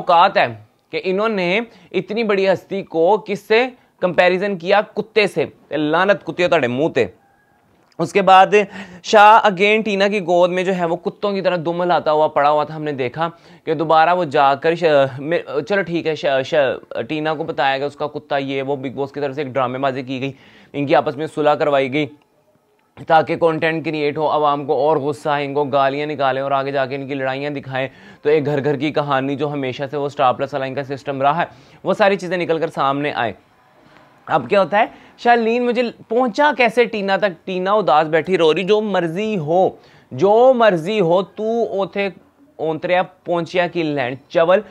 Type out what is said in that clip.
औकात है कि इन्होंने इतनी बड़ी हस्ती को किससे कंपैरिजन किया कुत्ते से लानत कुत्ते थोड़े मुंह ते उसके बाद शाह अगेन टीना की गोद में जो है वो कुत्तों की तरह दुम लाता हुआ पड़ा हुआ था हमने देखा कि दोबारा वो जाकर चलो ठीक है शा, शा, टीना को बताया गया उसका कुत्ता ये वो बिग बॉस की तरफ से एक ड्रामेबाजी की गई इनकी आपस में सुलह करवाई गई ताकि कंटेंट क्रिएट हो आवाम को और गुस्सा आए इनको गालियाँ निकालें और आगे जाके इनकी लड़ाइयाँ दिखाएं तो एक घर घर की कहानी जो हमेशा से वो स्टार प्लस अलाइन का सिस्टम रहा है वो सारी चीज़ें निकल कर सामने आए अब क्या होता है शालीन मुझे पहुंचा कैसे टीना तक टीना उदास बैठी रो रही जो मर्जी हो जो मर्जी हो तू ओथे ओंतरिया पहुंचिया की लैंड चवल